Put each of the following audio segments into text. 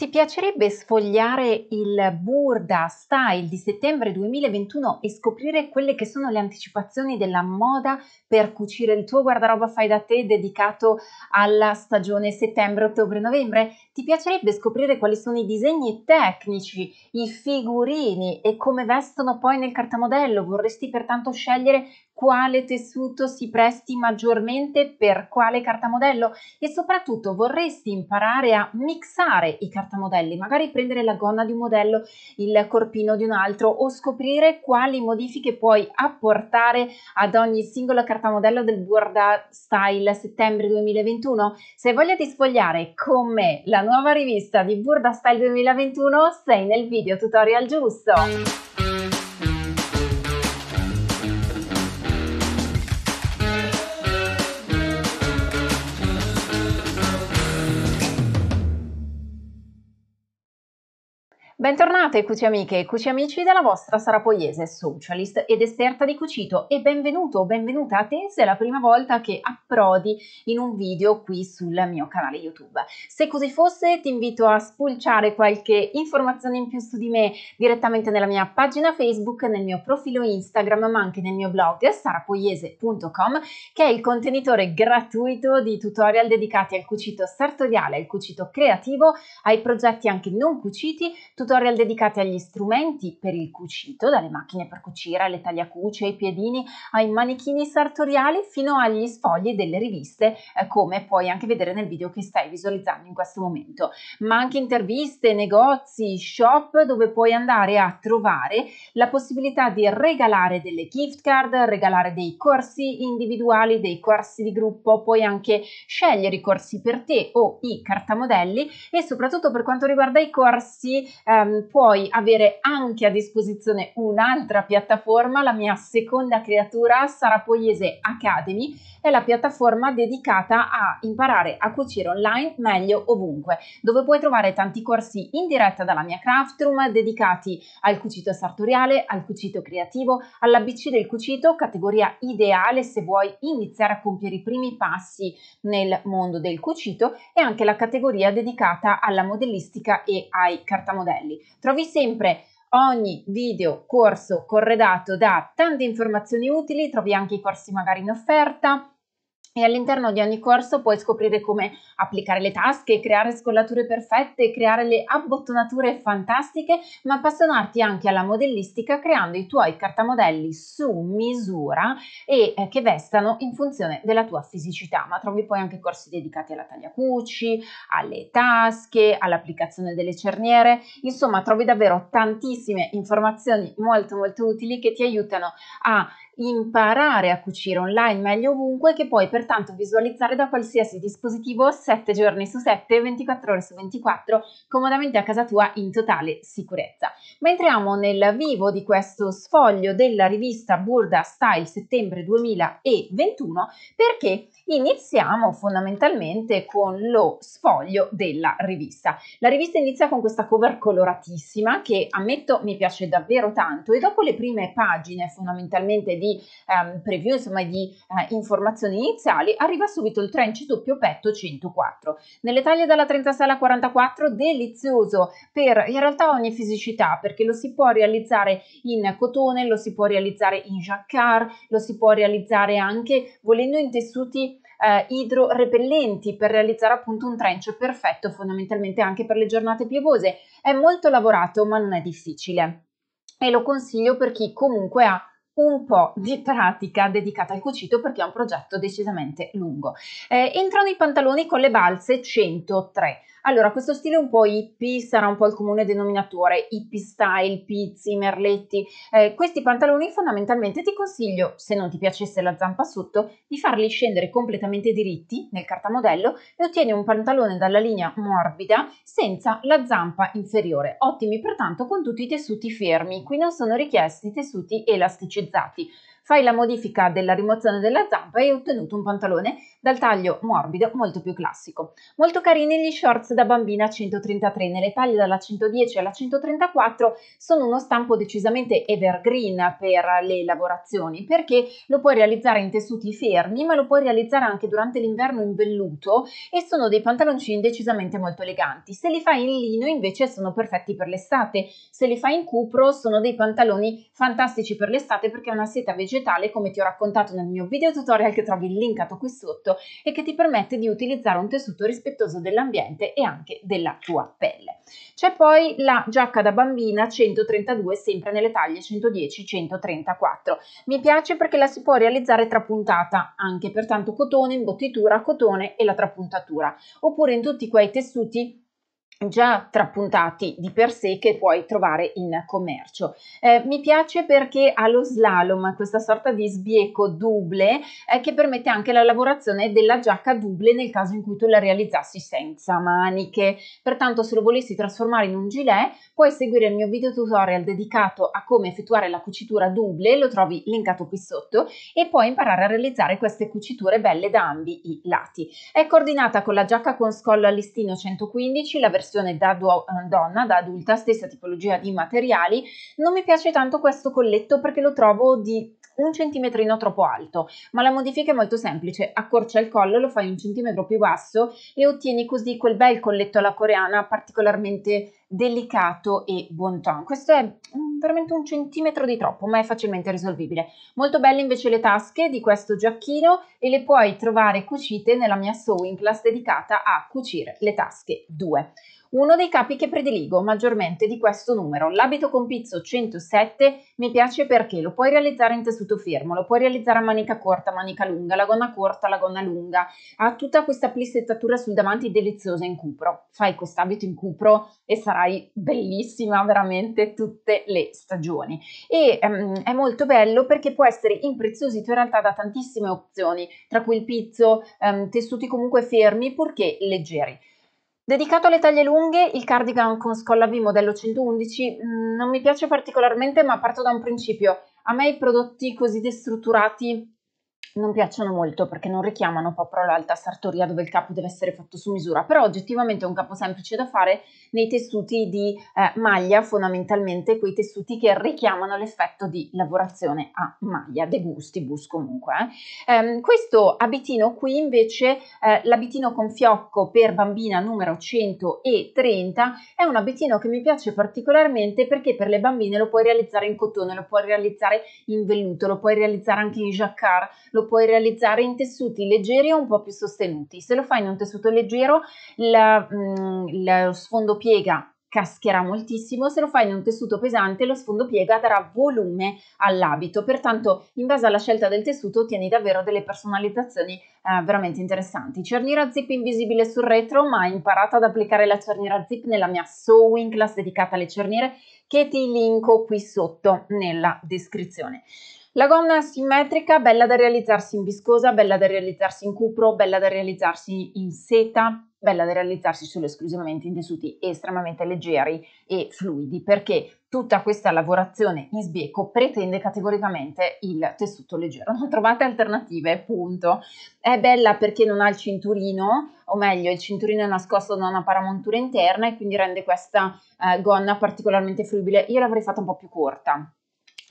Ti piacerebbe sfogliare il Burda Style di settembre 2021 e scoprire quelle che sono le anticipazioni della moda per cucire il tuo guardaroba fai da te dedicato alla stagione settembre, ottobre, novembre? Ti piacerebbe scoprire quali sono i disegni tecnici, i figurini e come vestono poi nel cartamodello? Vorresti pertanto scegliere quale tessuto si presti maggiormente per quale cartamodello e soprattutto vorresti imparare a mixare i cartamodelli, magari prendere la gonna di un modello, il corpino di un altro o scoprire quali modifiche puoi apportare ad ogni singolo cartamodello del Burda Style settembre 2021. Se voglia di sfogliare con me la nuova rivista di Burda Style 2021 sei nel video tutorial giusto. Bentornate cuci amiche e cuci amici della vostra sarapoiese socialist ed esperta di cucito e benvenuto o benvenuta a te se è la prima volta che approdi in un video qui sul mio canale YouTube. Se così fosse ti invito a spulciare qualche informazione in più su di me direttamente nella mia pagina Facebook, nel mio profilo Instagram ma anche nel mio blog sarapoiese.com che è il contenitore gratuito di tutorial dedicati al cucito sartoriale, al cucito creativo, ai progetti anche non cuciti, tutorial tutorial dedicati agli strumenti per il cucito, dalle macchine per cucire alle tagliacuce, ai piedini, ai manichini sartoriali fino agli sfogli delle riviste, eh, come puoi anche vedere nel video che stai visualizzando in questo momento, ma anche interviste, negozi, shop dove puoi andare a trovare la possibilità di regalare delle gift card, regalare dei corsi individuali, dei corsi di gruppo, puoi anche scegliere i corsi per te o i cartamodelli e soprattutto per quanto riguarda i corsi eh, ehm, puoi avere anche a disposizione un'altra piattaforma, la mia seconda creatura sarà Pogliese Academy, è la piattaforma dedicata a imparare a cucire online meglio ovunque, dove puoi trovare tanti corsi in diretta dalla mia craft room dedicati al cucito sartoriale, al cucito creativo, all'ABC del cucito, categoria ideale se vuoi iniziare a compiere i primi passi nel mondo del cucito e anche la categoria dedicata alla modellistica e ai cartamodelli livelli. Trovi sempre ogni video corso corredato da tante informazioni utili, trovi anche i corsi magari in offerta, e all'interno di ogni corso puoi scoprire come applicare le tasche, creare scollature perfette, creare le abbottonature fantastiche, ma appassionarti anche alla modellistica creando i tuoi cartamodelli su misura e eh, che vestano in funzione della tua fisicità. Ma trovi poi anche corsi dedicati alla tagliacuci, alle tasche, all'applicazione delle cerniere. Insomma, trovi davvero tantissime informazioni molto molto utili che ti aiutano a imparare a cucire online meglio ovunque che puoi pertanto visualizzare da qualsiasi dispositivo 7 giorni su 7, 24 ore su 24 comodamente a casa tua in totale sicurezza. Ma entriamo nel vivo di questo sfoglio della rivista Burda Style settembre 2021 perché iniziamo fondamentalmente con lo sfoglio della rivista. La rivista inizia con questa cover coloratissima che ammetto mi piace davvero tanto e dopo le prime pagine fondamentalmente di di ehm, preview, insomma di eh, informazioni iniziali, arriva subito il trench doppio petto 104. Nelle taglie dalla 36 alla 44, delizioso per in realtà ogni fisicità, perché lo si può realizzare in cotone, lo si può realizzare in jacquard, lo si può realizzare anche volendo in tessuti eh, idrorepellenti per realizzare appunto un trench perfetto fondamentalmente anche per le giornate piovose. È molto lavorato ma non è difficile e lo consiglio per chi comunque ha un po' di pratica dedicata al cucito perché è un progetto decisamente lungo. Eh, entrano i pantaloni con le balze 103. Allora, questo stile un po' hippie sarà un po' il comune denominatore, hippie style, pizzi, merletti. Eh, questi pantaloni fondamentalmente ti consiglio, se non ti piacesse la zampa sotto, di farli scendere completamente diritti nel cartamodello e ottieni un pantalone dalla linea morbida senza la zampa inferiore. Ottimi pertanto con tutti i tessuti fermi, qui non sono richiesti tessuti elasticizzati fai la modifica della rimozione della zampa e hai ottenuto un pantalone dal taglio morbido molto più classico. Molto carini gli shorts da bambina 133, nelle taglie dalla 110 alla 134 sono uno stampo decisamente evergreen per le lavorazioni perché lo puoi realizzare in tessuti fermi ma lo puoi realizzare anche durante l'inverno in velluto e sono dei pantaloncini decisamente molto eleganti. Se li fai in lino invece sono perfetti per l'estate, se li fai in cupro sono dei pantaloni fantastici per l'estate perché è una seta vegetale digitale come ti ho raccontato nel mio video tutorial che trovi linkato qui sotto e che ti permette di utilizzare un tessuto rispettoso dell'ambiente e anche della tua pelle. C'è poi la giacca da bambina 132 sempre nelle taglie 110-134. Mi piace perché la si può realizzare trapuntata anche pertanto cotone, imbottitura, cotone e la trapuntatura oppure in tutti quei tessuti già trappuntati di per sé che puoi trovare in commercio. Eh, mi piace perché ha lo slalom, questa sorta di sbieco double eh, che permette anche la lavorazione della giacca double nel caso in cui tu la realizzassi senza maniche. Pertanto se lo volessi trasformare in un gilet puoi seguire il mio video tutorial dedicato a come effettuare la cucitura double, lo trovi linkato qui sotto e puoi imparare a realizzare queste cuciture belle da ambi i lati. È coordinata con la giacca con scollo a listino 115, la versione versione da do- eh, donna, da adulta, stessa tipologia di materiali. Non mi piace tanto questo colletto perché lo trovo di un centimetrino troppo alto, ma la modifica è molto semplice, accorcia il collo, lo fai un centimetro più basso e ottieni così quel bel colletto alla coreana particolarmente delicato e buon ton. Questo è veramente un centimetro di troppo, ma è facilmente risolvibile. Molto belle invece le tasche di questo giacchino e le puoi trovare cucite nella mia sewing class dedicata a cucire le tasche 2. Uno dei capi che prediligo maggiormente di questo numero, l'abito con pizzo 107, mi piace perché lo puoi realizzare in tessuto fermo, lo puoi realizzare a manica corta, manica lunga, la gonna corta, la gonna lunga, ha tutta questa plissettatura sul davanti deliziosa in cupro. Fai quest'abito in cupro e sarai bellissima veramente tutte le stagioni. E um, è molto bello perché può essere impreziosito in realtà da tantissime opzioni, tra cui il pizzo, um, tessuti comunque fermi purché leggeri. Dedicato alle taglie lunghe, il cardigan con scolla V modello 111 mm, non mi piace particolarmente, ma parto da un principio. A me i prodotti così destrutturati non piacciono molto perché non richiamano proprio l'alta sartoria dove il capo deve essere fatto su misura, però oggettivamente è un capo semplice da fare nei tessuti di eh, maglia, fondamentalmente quei tessuti che richiamano l'effetto di lavorazione a maglia, de bus comunque. Eh. Ehm, questo abitino qui invece, eh, l'abitino con fiocco per bambina numero 130, è un abitino che mi piace particolarmente perché per le bambine lo puoi realizzare in cotone, lo puoi realizzare in velluto, lo puoi realizzare anche in jacquard, lo puoi realizzare in tessuti leggeri o un po' più sostenuti. Se lo fai in un tessuto leggero, la, mh, mm, lo sfondo piega cascherà moltissimo, se lo fai in un tessuto pesante lo sfondo piega darà volume all'abito, pertanto in base alla scelta del tessuto ottieni davvero delle personalizzazioni eh, veramente interessanti. Cerniera zip invisibile sul retro, ma hai imparato ad applicare la cerniera zip nella mia sewing class dedicata alle cerniere che ti linko qui sotto nella descrizione. La gonna simmetrica, bella da realizzarsi in viscosa, bella da realizzarsi in cupro, bella da realizzarsi in seta, bella da realizzarsi solo esclusivamente in tessuti estremamente leggeri e fluidi, perché tutta questa lavorazione in sbieco pretende categoricamente il tessuto leggero. Non trovate alternative, punto. È bella perché non ha il cinturino, o meglio, il cinturino è nascosto da una paramontura interna e quindi rende questa eh, gonna particolarmente fruibile. Io l'avrei fatta un po' più corta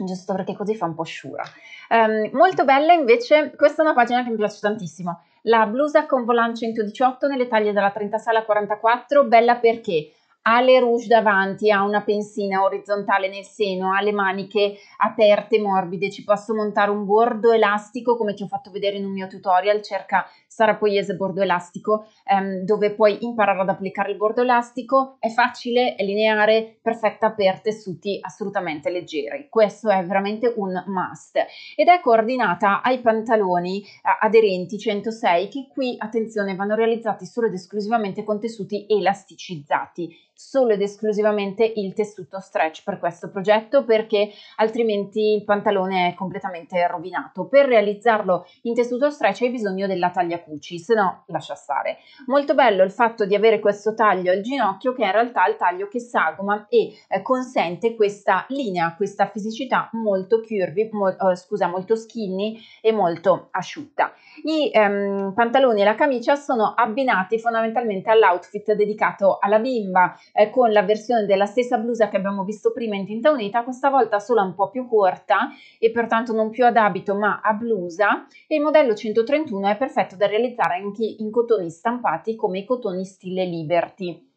giusto perché così fa un po' sciura. Um, molto bella invece, questa è una pagina che mi piace tantissimo, la blusa con volant 118 nelle taglie dalla 30 alla 44, bella perché ha le rouge davanti, ha una pensina orizzontale nel seno, ha le maniche aperte, morbide, ci posso montare un bordo elastico come ti ho fatto vedere in un mio tutorial, cerca Sara Poiese bordo elastico, ehm, dove puoi imparare ad applicare il bordo elastico, è facile, è lineare, perfetta per tessuti assolutamente leggeri, questo è veramente un must ed è coordinata ai pantaloni eh, aderenti 106 che qui, attenzione, vanno realizzati solo ed esclusivamente con tessuti elasticizzati solo ed esclusivamente il tessuto stretch per questo progetto perché altrimenti il pantalone è completamente rovinato. Per realizzarlo in tessuto stretch hai bisogno della taglia cuci, se no lascia stare. Molto bello il fatto di avere questo taglio al ginocchio che in realtà è il taglio che sagoma e eh, consente questa linea, questa fisicità molto curvy, mo- eh, scusa, molto skinny e molto asciutta. I ehm, pantaloni e la camicia sono abbinati fondamentalmente all'outfit dedicato alla bimba eh, con la versione della stessa blusa che abbiamo visto prima in tinta unita, questa volta sola un po' più corta e pertanto non più ad abito ma a blusa e il modello 131 è perfetto da realizzare anche in cotoni stampati come i cotoni stile Liberty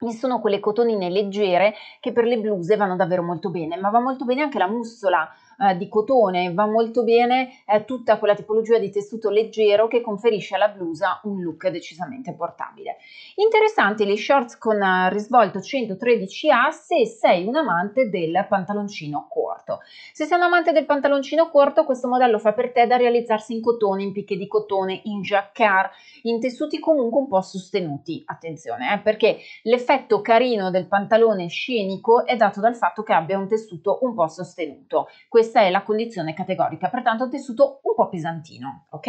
Mi sono quelle cotonine leggere che per le bluse vanno davvero molto bene, ma va molto bene anche la mussola eh, di cotone, va molto bene eh, tutta quella tipologia di tessuto leggero che conferisce alla blusa un look decisamente portabile. Interessanti gli shorts con eh, risvolto 113A se sei un amante del pantaloncino corto. Se sei un amante del pantaloncino corto questo modello fa per te da realizzarsi in cotone, in picche di cotone, in jacquard, in tessuti comunque un po' sostenuti, attenzione, eh, perché l'effetto carino del pantalone scenico è dato dal fatto che abbia un tessuto un po' sostenuto. Questo questa è la condizione categorica, pertanto tessuto un po' pesantino, ok?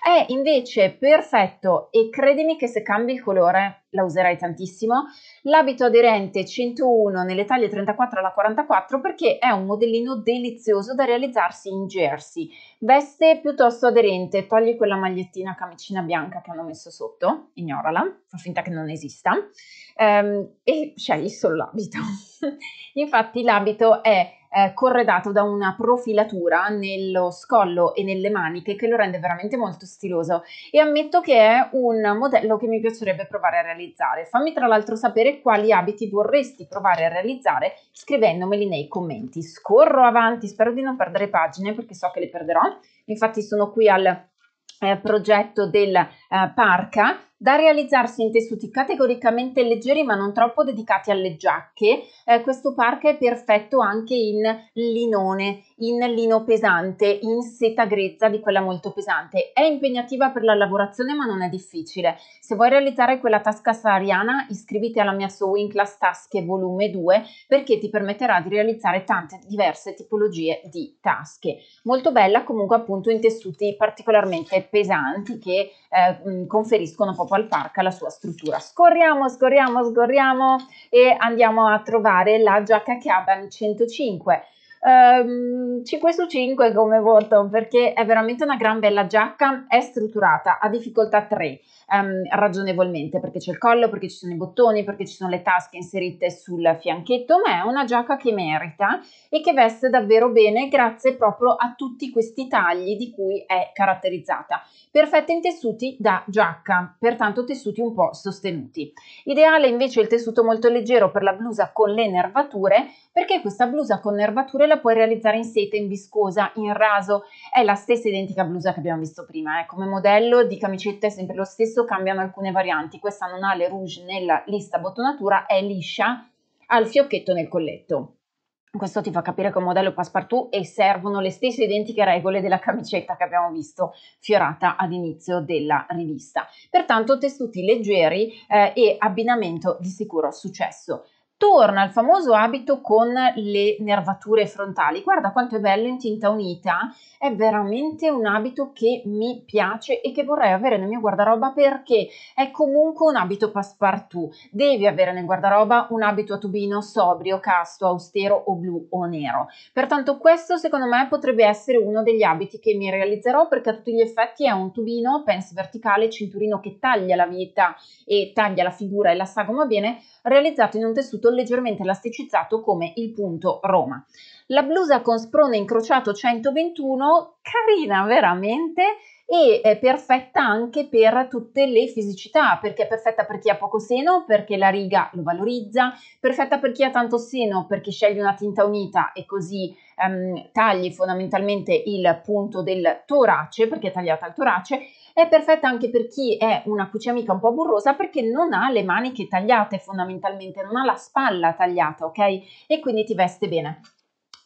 È invece perfetto e credimi che se cambi il colore la userai tantissimo, l'abito aderente 101 nelle taglie 34 alla 44 perché è un modellino delizioso da realizzarsi in jersey, veste piuttosto aderente, togli quella magliettina camicina bianca che hanno messo sotto, ignorala, fa finta che non esista, ehm, e scegli solo l'abito. Infatti l'abito è eh, corredato da una profilatura nello scollo e nelle maniche che lo rende veramente molto stiloso e ammetto che è un modello che mi piacerebbe provare a realizzare. Fammi tra l'altro sapere quali abiti vorresti provare a realizzare scrivendomeli nei commenti. Scorro avanti, spero di non perdere pagine perché so che le perderò, infatti sono qui al eh, progetto del eh, Parca da realizzarsi in tessuti categoricamente leggeri ma non troppo dedicati alle giacche. Eh, questo parco è perfetto anche in linone, in lino pesante, in seta grezza di quella molto pesante. È impegnativa per la lavorazione ma non è difficile. Se vuoi realizzare quella tasca sahariana iscriviti alla mia Sewing Class Tasche volume 2 perché ti permetterà di realizzare tante diverse tipologie di tasche. Molto bella comunque appunto in tessuti particolarmente pesanti che eh, conferiscono proprio po' parco la sua struttura. Scorriamo, scorriamo, scorriamo e andiamo a trovare la giacca che 105. Um, 5 su 5 come voto perché è veramente una gran bella giacca, è strutturata, ha difficoltà 3 ehm, ragionevolmente perché c'è il collo, perché ci sono i bottoni, perché ci sono le tasche inserite sul fianchetto, ma è una giacca che merita e che veste davvero bene grazie proprio a tutti questi tagli di cui è caratterizzata. Perfetta in tessuti da giacca, pertanto tessuti un po' sostenuti. Ideale invece il tessuto molto leggero per la blusa con le nervature perché questa blusa con nervature la puoi realizzare in seta, in viscosa, in raso, è la stessa identica blusa che abbiamo visto prima, eh. come modello di camicetta è sempre lo stesso questo cambiano alcune varianti. Questa non ha le rouge nella lista bottonatura, è liscia, al fiocchetto nel colletto. Questo ti fa capire che è un modello passepartout e servono le stesse identiche regole della camicetta che abbiamo visto fiorata ad inizio della rivista. Pertanto tessuti leggeri eh, e abbinamento di sicuro successo torna al famoso abito con le nervature frontali. Guarda quanto è bello in tinta unita, è veramente un abito che mi piace e che vorrei avere nel mio guardaroba perché è comunque un abito passepartout. Devi avere nel guardaroba un abito a tubino sobrio, casto, austero o blu o nero. Pertanto questo secondo me potrebbe essere uno degli abiti che mi realizzerò perché a tutti gli effetti è un tubino, pence verticale, cinturino che taglia la vita e taglia la figura e la sagoma bene, realizzato in un tessuto leggermente elasticizzato come il punto Roma la blusa con sprone incrociato 121, carina veramente e è perfetta anche per tutte le fisicità, perché è perfetta per chi ha poco seno, perché la riga lo valorizza, perfetta per chi ha tanto seno, perché sceglie una tinta unita e così ehm, tagli fondamentalmente il punto del torace, perché è tagliata al torace, è perfetta anche per chi è una cuciamica un po' burrosa perché non ha le maniche tagliate fondamentalmente, non ha la spalla tagliata, ok? E quindi ti veste bene.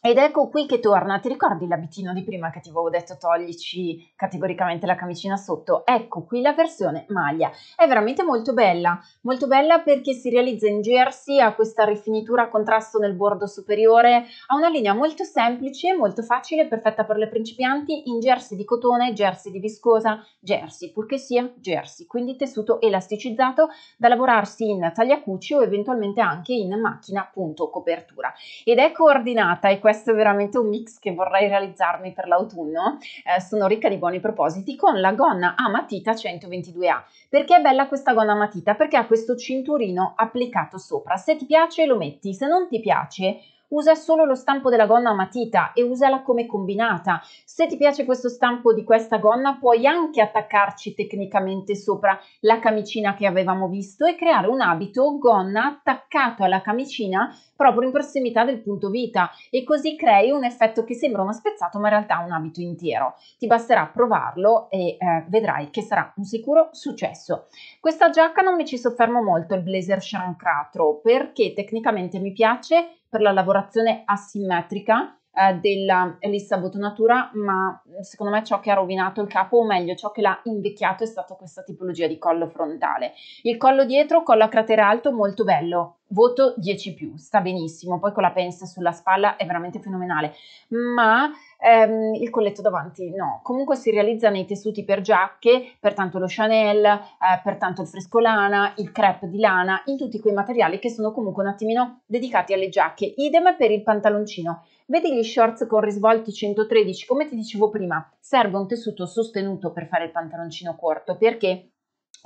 Ed ecco qui che torna, ti ricordi l'abitino di prima che ti avevo detto toglici categoricamente la camicina sotto? Ecco qui la versione maglia, è veramente molto bella, molto bella perché si realizza in jersey, ha questa rifinitura a contrasto nel bordo superiore, ha una linea molto semplice, molto facile, perfetta per le principianti, in jersey di cotone, jersey di viscosa, jersey, purché sia jersey, quindi tessuto elasticizzato da lavorarsi in tagliacucci o eventualmente anche in macchina appunto copertura. Ed è coordinata ecco e questa questo è veramente un mix che vorrei realizzarmi per l'autunno. Eh, sono ricca di buoni propositi con la gonna a matita 122A. Perché è bella questa gonna a matita? Perché ha questo cinturino applicato sopra. Se ti piace lo metti, se non ti piace usa solo lo stampo della gonna a matita e usala come combinata. Se ti piace questo stampo di questa gonna puoi anche attaccarci tecnicamente sopra la camicina che avevamo visto e creare un abito gonna attaccato alla camicina proprio in prossimità del punto vita e così crei un effetto che sembra uno spezzato ma in realtà un abito intero. Ti basterà provarlo e eh, vedrai che sarà un sicuro successo. Questa giacca non mi ci soffermo molto il blazer chancratro perché tecnicamente mi piace per la lavorazione asimmetrica eh, della lista botonatura, ma mm, secondo me ciò che ha rovinato il capo, o meglio ciò che l'ha invecchiato, è stata questa tipologia di collo frontale. Il collo dietro, collo a cratere alto, molto bello, voto 10+, sta benissimo, poi con la pensa sulla spalla è veramente fenomenale, ma ehm, il colletto davanti no, comunque si realizza nei tessuti per giacche, pertanto lo Chanel, eh, pertanto il frescolana, il crepe di lana, in tutti quei materiali che sono comunque un attimino dedicati alle giacche, idem per il pantaloncino, Vedi gli shorts con risvolti 113, come ti dicevo prima, serve un tessuto sostenuto per fare il pantaloncino corto perché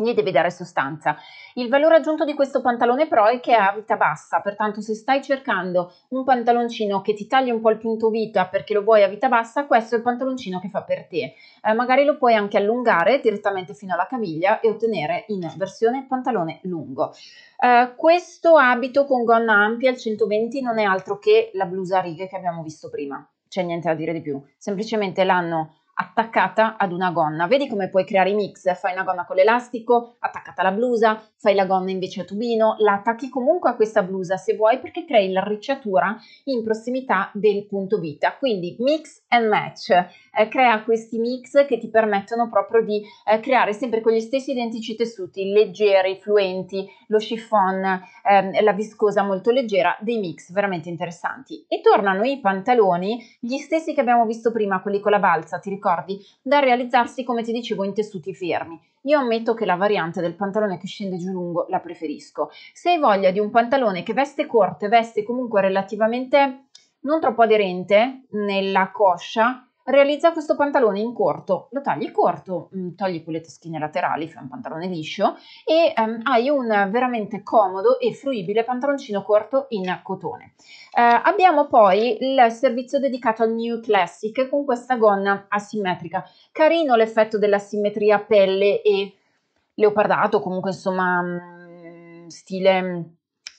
e deve dare sostanza. Il valore aggiunto di questo pantalone però è che ha vita bassa, pertanto se stai cercando un pantaloncino che ti taglia un po' il punto vita perché lo vuoi a vita bassa, questo è il pantaloncino che fa per te. Eh, magari lo puoi anche allungare direttamente fino alla caviglia e ottenere in versione pantalone lungo. Eh, questo abito con gonna ampia al 120 non è altro che la blusa a righe che abbiamo visto prima, c'è niente da dire di più, semplicemente l'hanno attaccata ad una gonna. Vedi come puoi creare i mix, fai una gonna con l'elastico, attaccata alla blusa, fai la gonna invece a tubino, la attacchi comunque a questa blusa se vuoi perché crei l'arricciatura in prossimità del punto vita. Quindi mix and match eh, crea questi mix che ti permettono proprio di eh, creare sempre con gli stessi identici tessuti, leggeri, fluenti, lo chiffon, ehm, la viscosa molto leggera, dei mix veramente interessanti. E tornano i pantaloni, gli stessi che abbiamo visto prima, quelli con la balza, ti ricordi? Da realizzarsi, come ti dicevo, in tessuti fermi. Io ammetto che la variante del pantalone che scende giù lungo la preferisco. Se hai voglia di un pantalone che veste corte, veste comunque relativamente non troppo aderente nella coscia, realizza questo pantalone in corto, lo tagli corto, mm, togli quelle taschine laterali, fai un pantalone liscio e um, hai un veramente comodo e fruibile pantaloncino corto in cotone. Uh, abbiamo poi il servizio dedicato al New Classic con questa gonna asimmetrica. Carino l'effetto della simmetria pelle e leopardato, comunque insomma mm, stile mm,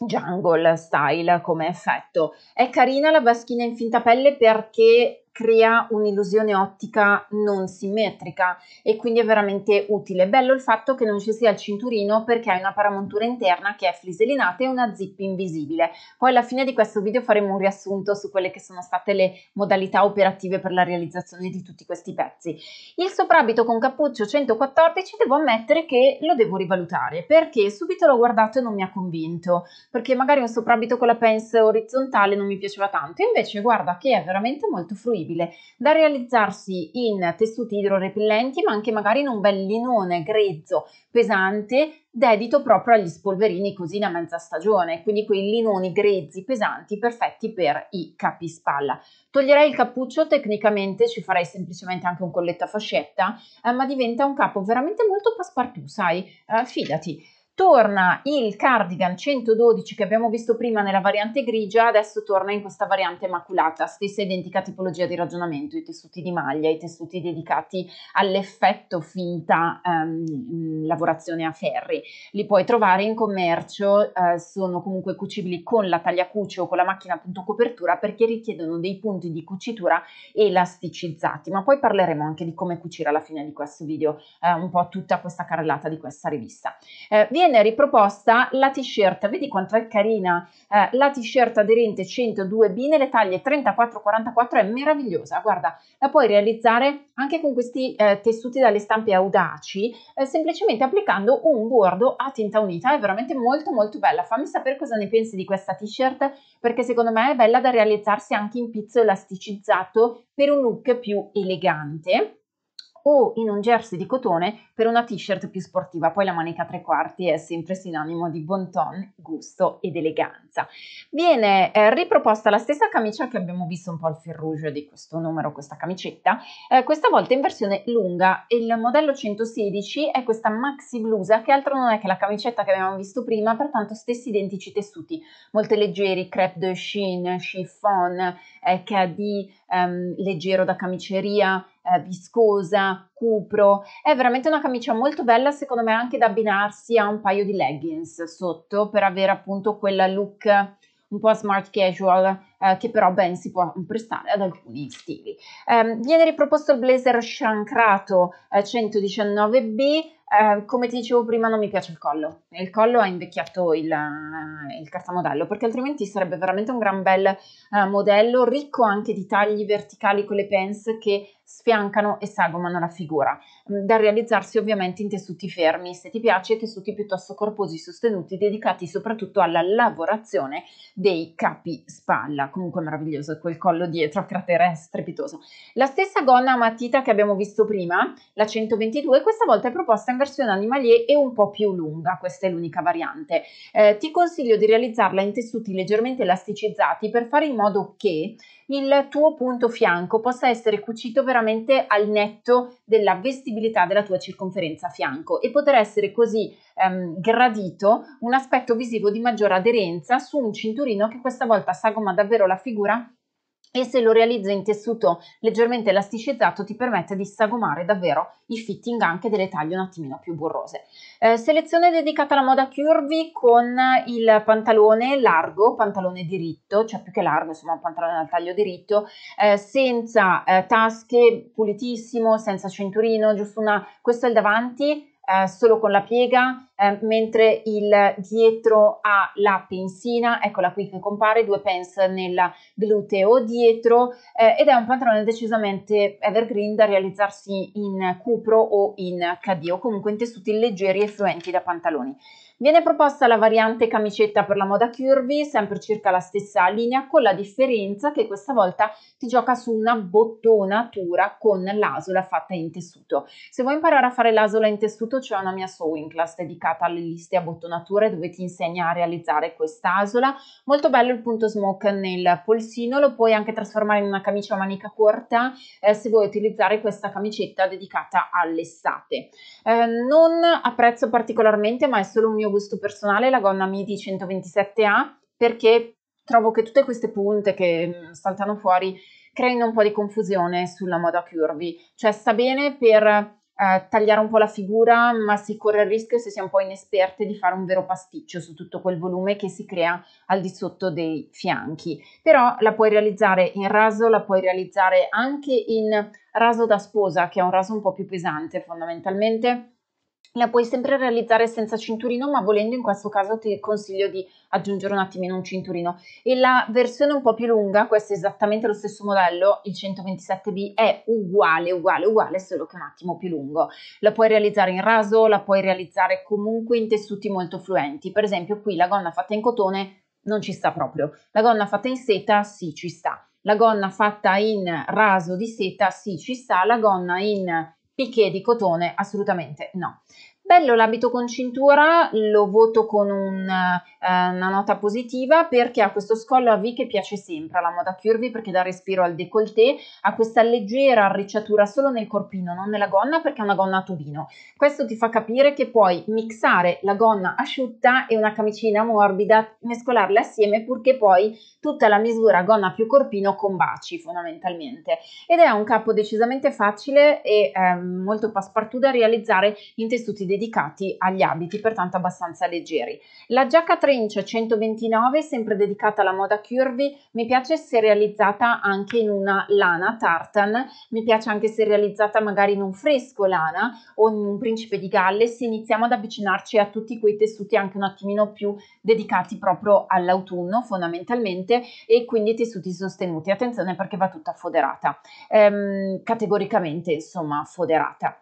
jungle style come effetto. È carina la vaschina in finta pelle perché crea un'illusione ottica non simmetrica e quindi è veramente utile. Bello il fatto che non ci sia il cinturino perché hai una paramontura interna che è fliselinata e una zip invisibile. Poi alla fine di questo video faremo un riassunto su quelle che sono state le modalità operative per la realizzazione di tutti questi pezzi. Il soprabito con cappuccio 114 devo ammettere che lo devo rivalutare perché subito l'ho guardato e non mi ha convinto, perché magari un soprabito con la pence orizzontale non mi piaceva tanto, invece guarda che è veramente molto fruibile disponibile da realizzarsi in tessuti idrorepellenti ma anche magari in un bel linone grezzo pesante dedito proprio agli spolverini così da mezza stagione, quindi quei linoni grezzi pesanti perfetti per i capispalla. Toglierei il cappuccio, tecnicamente ci farei semplicemente anche un colletto a fascetta, eh, ma diventa un capo veramente molto passepartout, sai? Eh, fidati torna il cardigan 112 che abbiamo visto prima nella variante grigia, adesso torna in questa variante maculata, stessa identica tipologia di ragionamento, i tessuti di maglia, i tessuti dedicati all'effetto finta ehm, lavorazione a ferri. Li puoi trovare in commercio, eh, sono comunque cucibili con la tagliacuce o con la macchina appunto copertura perché richiedono dei punti di cucitura elasticizzati, ma poi parleremo anche di come cucire alla fine di questo video, eh, un po' tutta questa carrellata di questa rivista. Eh, viene viene riproposta la t-shirt, vedi quanto è carina, eh, la t-shirt aderente 102B nelle taglie 34-44 è meravigliosa, guarda, la puoi realizzare anche con questi eh, tessuti dalle stampe audaci, eh, semplicemente applicando un bordo a tinta unita, è veramente molto molto bella, fammi sapere cosa ne pensi di questa t-shirt, perché secondo me è bella da realizzarsi anche in pizzo elasticizzato per un look più elegante o in un jersey di cotone per una t-shirt più sportiva, poi la manica tre quarti è sempre sinonimo di bon ton, gusto ed eleganza. Viene eh, riproposta la stessa camicia che abbiamo visto un po' al fil di questo numero, questa camicetta, eh, questa volta in versione lunga, il modello 116 è questa maxi blusa che altro non è che la camicetta che avevamo visto prima, pertanto stessi identici tessuti, molto leggeri, crepe de chine, chiffon, eh, che è di ehm, leggero da camiceria, eh, viscosa, cupro. È veramente una camicia molto bella, secondo me, anche da abbinarsi a un paio di leggings sotto per avere appunto quella look un po' smart casual eh, che però ben si può prestare ad alcuni stili. Eh, viene riproposto il blazer sciancrato 119B, eh, Uh, eh, come ti dicevo prima non mi piace il collo, il collo ha invecchiato il, uh, il cartamodello perché altrimenti sarebbe veramente un gran bel uh, modello ricco anche di tagli verticali con le pence che sfiancano e sagomano la figura, mm, da realizzarsi ovviamente in tessuti fermi, se ti piace tessuti piuttosto corposi sostenuti dedicati soprattutto alla lavorazione dei capi spalla comunque meraviglioso, quel collo dietro a cratere strepitoso. La stessa gonna a matita che abbiamo visto prima, la 122, questa volta è proposta in versione animalier e un po' più lunga, questa è l'unica variante. Eh, ti consiglio di realizzarla in tessuti leggermente elasticizzati per fare in modo che il tuo punto fianco possa essere cucito veramente al netto della vestibilità della tua circonferenza fianco e poter essere così ehm, gradito un aspetto visivo di maggiore aderenza su un cinturino che questa volta sagoma davvero la figura e se lo realizza in tessuto leggermente elasticizzato ti permette di sagomare davvero i fitting anche delle taglie un attimino più burrose. Eh, selezione dedicata alla moda curvy con il pantalone largo, pantalone diritto, cioè più che largo, insomma un pantalone al taglio diritto, eh, senza eh, tasche, pulitissimo, senza cinturino, giusto una... questo è il davanti, eh, solo con la piega, eh, mentre il dietro ha la pensina, eccola qui che compare, due pens nel gluteo dietro eh, ed è un pantalone decisamente evergreen da realizzarsi in cupro o in KD o comunque in tessuti leggeri e fluenti da pantaloni. Viene proposta la variante camicetta per la moda curvy, sempre circa la stessa linea, con la differenza che questa volta ti gioca su una bottonatura con l'asola fatta in tessuto. Se vuoi imparare a fare l'asola in tessuto c'è una mia sewing class dedicata alle liste a bottonature dove ti insegna a realizzare quest'asola. Molto bello il punto smoke nel polsino, lo puoi anche trasformare in una camicia a manica corta eh, se vuoi utilizzare questa camicetta dedicata all'estate. Eh, non apprezzo particolarmente ma è solo un mio gusto personale la gonna MIDI 127A perché trovo che tutte queste punte che mm, saltano fuori creino un po' di confusione sulla moda curvy, cioè sta bene per eh, tagliare un po' la figura, ma si corre il rischio se si è un po' inesperte di fare un vero pasticcio su tutto quel volume che si crea al di sotto dei fianchi. Però la puoi realizzare in raso, la puoi realizzare anche in raso da sposa, che è un raso un po' più pesante fondamentalmente la puoi sempre realizzare senza cinturino, ma volendo in questo caso ti consiglio di aggiungere un attimino un cinturino. E la versione un po' più lunga, questo è esattamente lo stesso modello, il 127B è uguale, uguale, uguale, solo che un attimo più lungo. La puoi realizzare in raso, la puoi realizzare comunque in tessuti molto fluenti. Per esempio qui la gonna fatta in cotone non ci sta proprio, la gonna fatta in seta sì ci sta, la gonna fatta in raso di seta sì ci sta, la gonna in Picchie di cotone assolutamente no. Bello l'abito con cintura, lo voto con un, eh, una nota positiva perché ha questo scollo a V che piace sempre alla moda curvy perché dà respiro al décolleté, ha questa leggera arricciatura solo nel corpino, non nella gonna perché è una gonna a tubino. Questo ti fa capire che puoi mixare la gonna asciutta e una camicina morbida, mescolarle assieme purché poi tutta la misura gonna più corpino combaci fondamentalmente. Ed è un capo decisamente facile e eh, molto passepartout da realizzare in tessuti dedicati agli abiti, pertanto abbastanza leggeri. La giacca trench 129, sempre dedicata alla moda curvy, mi piace se realizzata anche in una lana tartan, mi piace anche se realizzata magari in un fresco lana o in un principe di Galles, iniziamo ad avvicinarci a tutti quei tessuti anche un attimino più dedicati proprio all'autunno fondamentalmente e quindi tessuti sostenuti. Attenzione perché va tutta foderata, ehm, categoricamente insomma foderata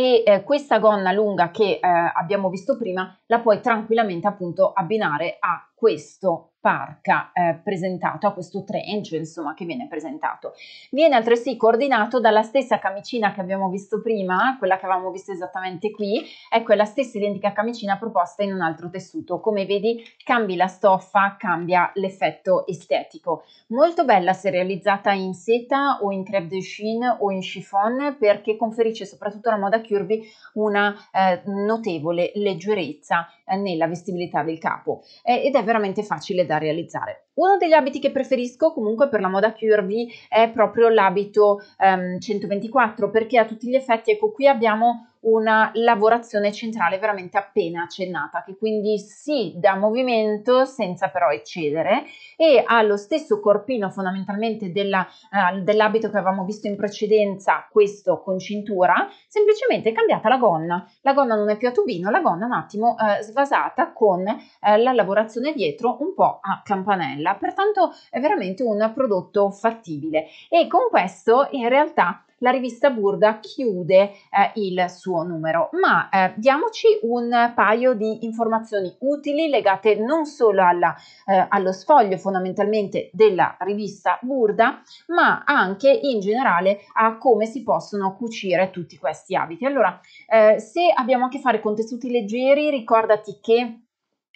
e eh, questa gonna lunga che eh, abbiamo visto prima la puoi tranquillamente appunto abbinare a questo Parca eh, presentato, a questo trench insomma che viene presentato. Viene altresì coordinato dalla stessa camicina che abbiamo visto prima, quella che avevamo visto esattamente qui, ecco è la stessa identica camicina proposta in un altro tessuto. Come vedi cambi la stoffa, cambia l'effetto estetico. Molto bella se realizzata in seta o in crepe de chine o in chiffon perché conferisce soprattutto alla moda curvy una eh, notevole leggerezza eh, nella vestibilità del capo eh, ed è veramente facile da realizzare. Uno degli abiti che preferisco comunque per la moda curvy è proprio l'abito ehm, 124 perché a tutti gli effetti ecco qui abbiamo una lavorazione centrale veramente appena accennata che quindi si dà movimento senza però eccedere e ha lo stesso corpino fondamentalmente della, eh, dell'abito che avevamo visto in precedenza questo con cintura semplicemente è cambiata la gonna la gonna non è più a tubino la gonna un attimo eh, svasata con eh, la lavorazione dietro un po' a campanella caramella, pertanto è veramente un prodotto fattibile e con questo in realtà la rivista Burda chiude eh, il suo numero, ma eh, diamoci un paio di informazioni utili legate non solo alla, eh, allo sfoglio fondamentalmente della rivista Burda, ma anche in generale a come si possono cucire tutti questi abiti. Allora, eh, se abbiamo a che fare con tessuti leggeri, ricordati che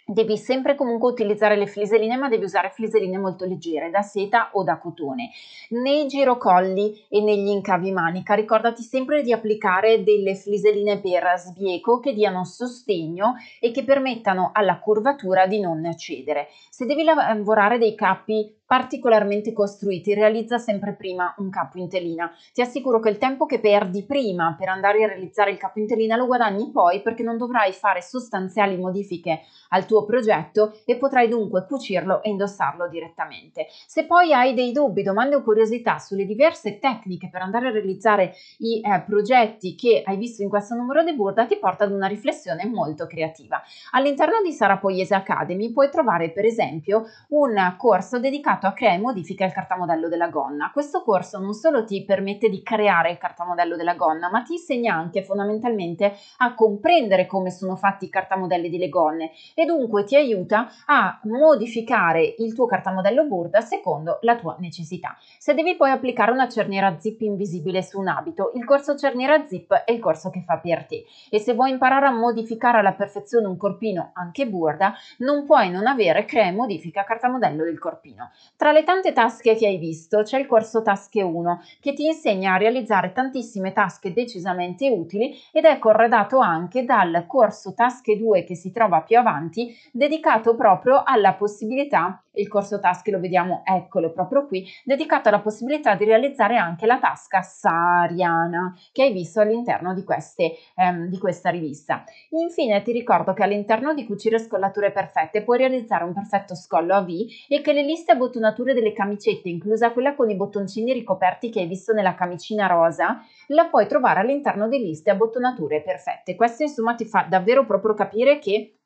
devi sempre comunque utilizzare le fliseline ma devi usare fliseline molto leggere da seta o da cotone nei girocolli e negli incavi manica ricordati sempre di applicare delle fliseline per sbieco che diano sostegno e che permettano alla curvatura di non cedere se devi lavorare ehm, dei capi particolarmente costruiti, realizza sempre prima un capo in telina. Ti assicuro che il tempo che perdi prima per andare a realizzare il capo in telina lo guadagni poi perché non dovrai fare sostanziali modifiche al tuo progetto e potrai dunque cucirlo e indossarlo direttamente. Se poi hai dei dubbi, domande o curiosità sulle diverse tecniche per andare a realizzare i eh, progetti che hai visto in questo numero di Burda, ti porta ad una riflessione molto creativa. All'interno di Sara Poiese Academy puoi trovare per esempio esempio un corso dedicato a creare modifiche al cartamodello della gonna. Questo corso non solo ti permette di creare il cartamodello della gonna, ma ti insegna anche fondamentalmente a comprendere come sono fatti i cartamodelli delle gonne e dunque ti aiuta a modificare il tuo cartamodello borda secondo la tua necessità. Se devi poi applicare una cerniera zip invisibile su un abito, il corso cerniera zip è il corso che fa per te e se vuoi imparare a modificare alla perfezione un corpino anche borda, non puoi non avere crea modifica carta modello del corpino. Tra le tante tasche che hai visto c'è il corso Tasche 1 che ti insegna a realizzare tantissime tasche decisamente utili ed è corredato anche dal corso Tasche 2 che si trova più avanti dedicato proprio alla possibilità, il corso Tasche lo vediamo eccolo proprio qui, dedicato alla possibilità di realizzare anche la tasca sahariana che hai visto all'interno di, queste, ehm, di questa rivista. Infine ti ricordo che all'interno di Cucire Scollature Perfette puoi realizzare un perfetto effetto scollo a V e che le liste a bottonature delle camicette, inclusa quella con i bottoncini ricoperti che hai visto nella camicina rosa, la puoi trovare all'interno di liste a bottonature perfette. Questo insomma ti fa davvero proprio capire che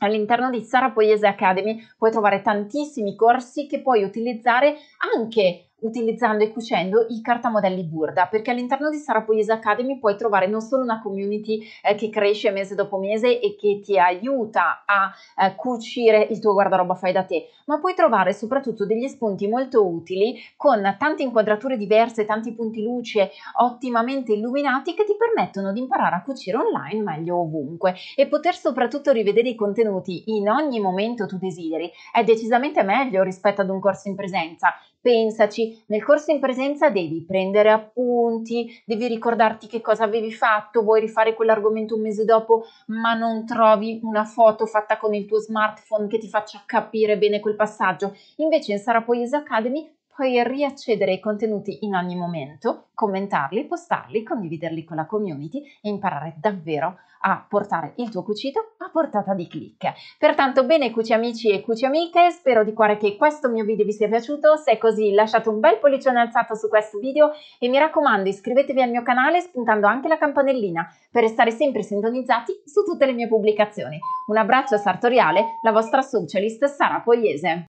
All'interno di Sara Poiese Academy puoi trovare tantissimi corsi che puoi utilizzare anche utilizzando e cucendo i cartamodelli Burda, perché all'interno di Sara Pugliese Academy puoi trovare non solo una community eh, che cresce mese dopo mese e che ti aiuta a eh, cucire il tuo guardaroba fai da te, ma puoi trovare soprattutto degli spunti molto utili con tante inquadrature diverse, tanti punti luce ottimamente illuminati che ti permettono di imparare a cucire online meglio ovunque e poter soprattutto rivedere i contenuti in ogni momento tu desideri è decisamente meglio rispetto ad un corso in presenza pensaci, nel corso in presenza devi prendere appunti, devi ricordarti che cosa avevi fatto, vuoi rifare quell'argomento un mese dopo, ma non trovi una foto fatta con il tuo smartphone che ti faccia capire bene quel passaggio. Invece in Sara Poesia Academy puoi riaccedere ai contenuti in ogni momento, commentarli, postarli, condividerli con la community e imparare davvero a portare il tuo cucito a portata di clic. Pertanto bene cuci amici e cuci amiche, spero di cuore che questo mio video vi sia piaciuto, se è così lasciate un bel pollicione alzato su questo video e mi raccomando iscrivetevi al mio canale spuntando anche la campanellina per restare sempre sintonizzati su tutte le mie pubblicazioni. Un abbraccio sartoriale, la vostra socialist Sara Poiese.